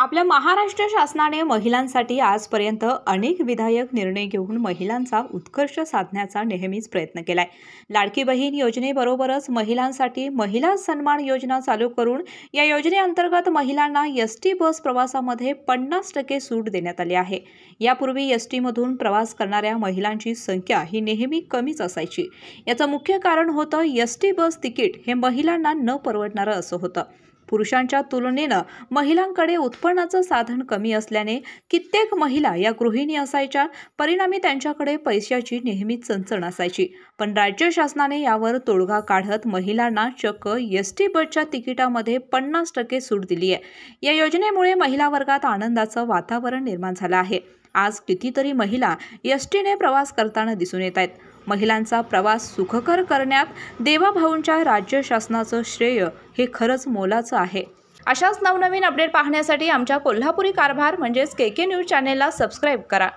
आपल्या महाराष्ट्र शासनाने महिलांसाठी आजपर्यंत अनेक विधायक निर्णय घेऊन महिलांचा उत्कर्ष साधण्याचा नेहमीच प्रयत्न केलाय लाडकी बहीण योजनेबरोबरच महिलांसाठी महिला सन्मान योजना चालू करून या योजनेअंतर्गत महिलांना एस टी बस प्रवासामध्ये पन्नास टक्के सूट देण्यात आली आहे यापूर्वी एस टीमधून प्रवास करणाऱ्या महिलांची संख्या ही नेहमी कमीच असायची याचं मुख्य कारण होतं एस टी बस तिकीट हे महिलांना न परवडणारं असं होतं पुरुषांच्या तुलनेनं महिलांकडे उत्पन्नाचं साधन कमी असल्याने कित्येक महिला या गृहिणी असायच्या परिणामी त्यांच्याकडे पैशाची नेहमीच चणचण असायची पण राज्य शासनाने यावर तोडगा काढत महिलांना चक्क एस टी बसच्या तिकिटामध्ये पन्नास टक्के सूट दिली आहे या योजनेमुळे महिला वर्गात आनंदाचं वातावरण निर्माण झालं आहे आज कितीतरी महिला एस टीने प्रवास करताना दिसून येत आहेत महिलांचा प्रवास सुखकर करण्यात देवाभाऊंच्या राज्य शासनाचं श्रेय हे खरंच मोलाचं आहे अशाच नवनवीन अपडेट पाहण्यासाठी आमच्या कोल्हापुरी कारभार म्हणजेच के के न्यूज चॅनेलला सबस्क्राईब करा